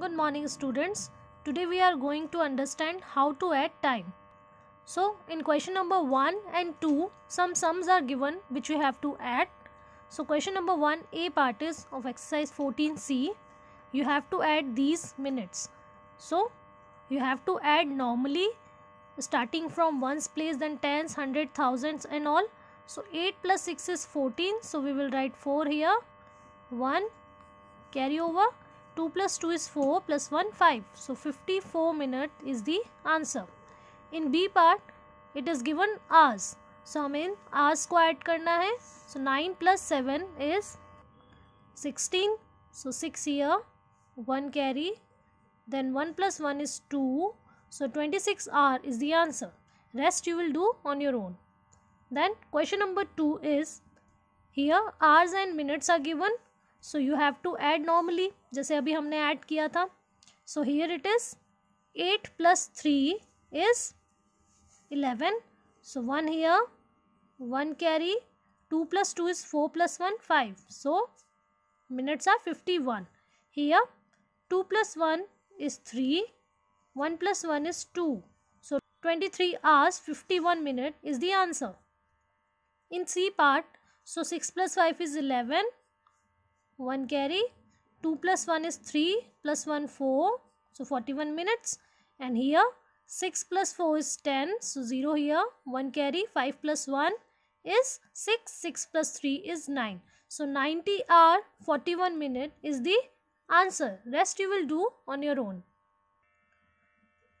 good morning students today we are going to understand how to add time so in question number 1 and 2 some sums are given which we have to add so question number 1 a part is of exercise 14c you have to add these minutes so you have to add normally starting from ones place then tens hundred thousands and all so 8 plus 6 is 14 so we will write 4 here 1 carry over 2 plus 2 is 4 plus 1 5. So 54 minute is the answer. In B part it is given hours. So mean, hours को add करना है. So 9 plus 7 is 16. So 6 here 1 carry then 1 plus 1 is 2. So 26 hour is the answer. Rest you will do on your own. Then question number 2 is here hours and minutes are given. So you have to add normally जैसे अभी हमने add किया था so here it is eight plus three is eleven so one here one carry two plus two is four plus one five so minutes are fifty one here two plus one is three one plus one is two so twenty three hours fifty one minute is the answer in C part so six plus five is eleven one carry 2 plus 1 is 3 plus 1 4 so 41 minutes and here 6 plus 4 is 10 so 0 here 1 carry 5 plus 1 is 6 6 plus 3 is 9 so 90 hour 41 minute is the answer rest you will do on your own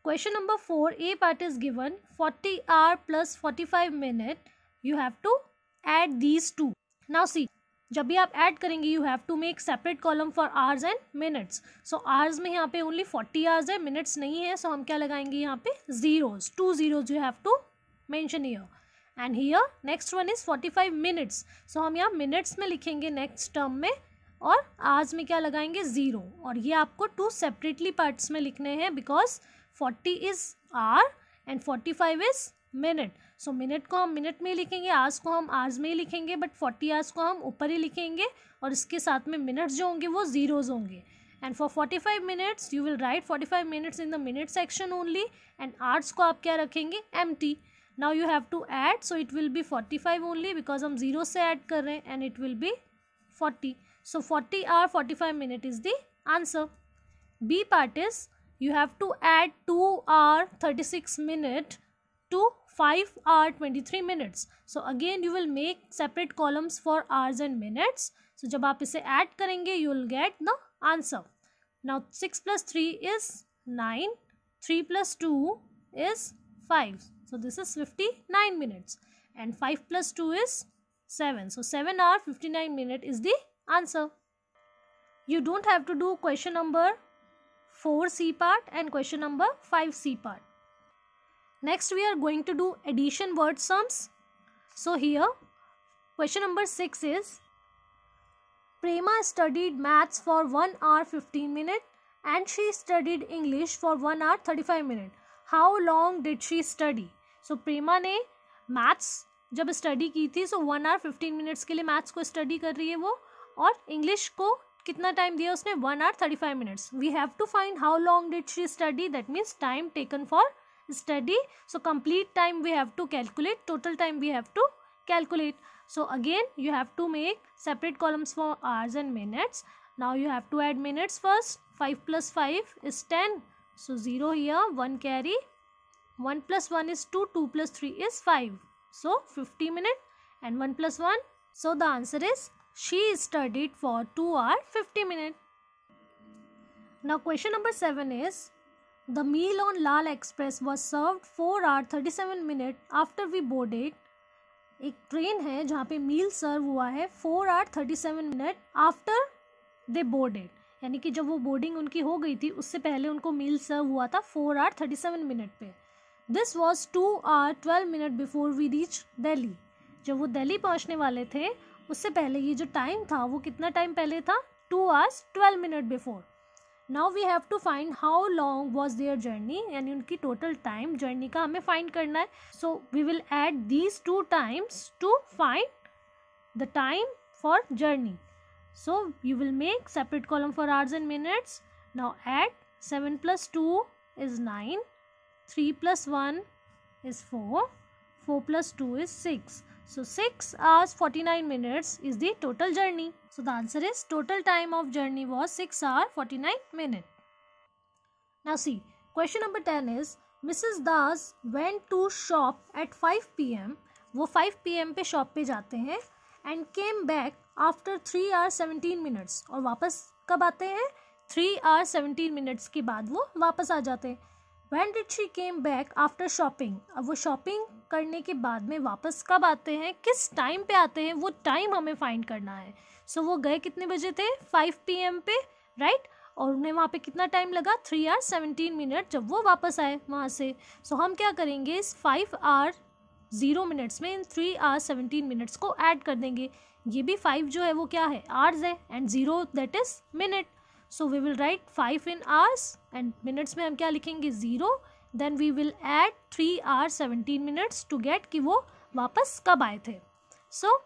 question number 4 a part is given 40 hour plus 45 minute you have to add these two now see जब भी आप add करेंगे you have to make separate column for hours and minutes so hours में यहाँ पे only forty hours है minutes नहीं है सो so हम क्या लगाएंगे यहाँ पे zeros two zeros you have to mention here and here next one is forty five minutes so हम यहाँ मिनट्स में लिखेंगे नेक्स्ट टर्म में और आज में क्या लगाएंगे ज़ीरो और ये आपको टू सेपरेटली पार्ट्स में लिखने हैं because forty is hour and forty five is minute so minute को हम मिनट में ही लिखेंगे आज को हम आज में ही लिखेंगे बट फोर्टी आज को हम ऊपर ही लिखेंगे और इसके साथ में मिनट्स जो होंगे वो ज़ीरोज़ होंगे and for forty five minutes you will write forty five minutes in the minute section only and hours को आप क्या रखेंगे empty now you have to add so it will be forty five only because हम zero से add कर रहे हैं and it will be forty so forty hour forty five minute is the answer B part is you have to add to are thirty six minute to 5 hour 23 minutes so again you will make separate columns for hours and minutes so जब आप इसे add करेंगे you will get the answer now 6 plus 3 is 9 3 plus 2 is 5 so this is 59 minutes and 5 plus 2 is 7 so 7 hour 59 minute is the answer you don't have to do question number 4c part and question number 5c part Next we are going to do addition word sums. So here question number 6 is Prema studied maths for 1 hour 15 minutes and she studied English for 1 hour 35 minutes. How long did she study? So Prema ne maths जब study की थी so 1 hour 15 minutes के लिए maths को study कर रही है वो और English को कितना टाइम दिया उसने one hour thirty five minutes we have to find how long did she study that means time taken for study so complete time we have to calculate total time we have to calculate so again you have to make separate columns for hours and minutes now you have to add minutes first 5 plus 5 is 10 so 0 here 1 carry 1 plus 1 is 2 2 plus 3 is 5 so 50 minute and 1 plus 1 so the answer is she studied for 2 hour 50 minute now question number 7 is The meal on Lal Express was served hour hour seven minute after we boarded एक train है जहाँ पे meal serve हुआ है four hour thirty seven minute after they boarded यानी कि जब वो बोर्डिंग उनकी हो गई थी उससे पहले उनको मील सर्व हुआ था four hour thirty seven minute पे this was two hour twelve minute before we reach Delhi जब वो दिल्ली पहुँचने वाले थे उससे पहले ये जो टाइम था वो कितना टाइम पहले था two hours twelve minute before now we have to find how long was their journey यानी उनकी टोटल टाइम जर्नी का हमें फाइंड करना है so we will add these two times to find the time for journey so you will make separate column for hours and minutes now add seven plus two is nine three plus one is four four plus two is six So 6 hours 49 minutes is the total journey. So the answer is total time of journey was 6 hour 49 minute. Now see question number 10 is Mrs. Das went to shop at 5 pm. वो 5 pm पे shop पे जाते हैं and came back after three hour seventeen minutes और वापस कब आते हैं थ्री आवर सेवेंटीन मिनट्स के बाद वो वापस आ जाते हैं when did she came back after shopping अब वो शॉपिंग करने के बाद में वापस कब आते हैं किस टाइम पे आते हैं वो टाइम हमें फाइंड करना है सो so, वो गए कितने बजे थे फाइव पी पे राइट right? और उन्हें वहाँ पे कितना टाइम लगा थ्री आर सेवेंटीन मिनट जब वो वापस आए वहाँ से सो so, हम क्या करेंगे इस फाइव आर ज़ीरो मिनट्स में इन थ्री आर सेवेंटीन मिनट्स को ऐड कर देंगे ये भी फाइव जो है वो क्या है आर्स है and zero that is minute so we will write five in hours and minutes में हम क्या लिखेंगे zero then we will add three hour seventeen minutes to get कि वो वापस कब आए थे so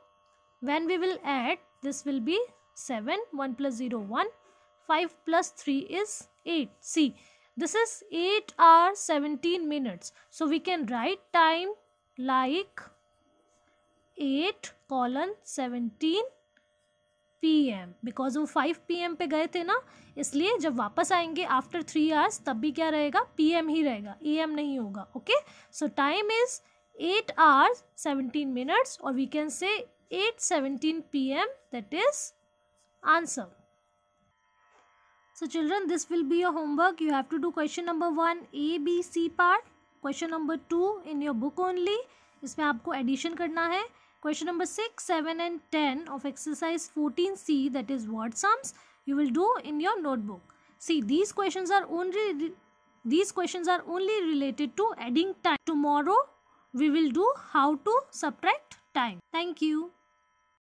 when we will add this will be seven one plus zero one five plus three is eight see this is 8 hours 17 minutes so we can write time like 8 colon 17 P M because वो five P M पे गए थे ना इसलिए जब वापस आएंगे after three hours तब भी क्या रहेगा पी एम ही रहेगा ए एम नहीं होगा okay so time is eight hours seventeen minutes और we can say eight seventeen P M that is answer so children this will be your homework you have to do question number one A B C part question number two in your book only इसमें आपको addition करना है Question number 6, 7 and 10 of exercise 14c that is word sums you will do in your notebook. See these questions are only these questions are only related to adding time. Tomorrow we will do how to subtract time. Thank you.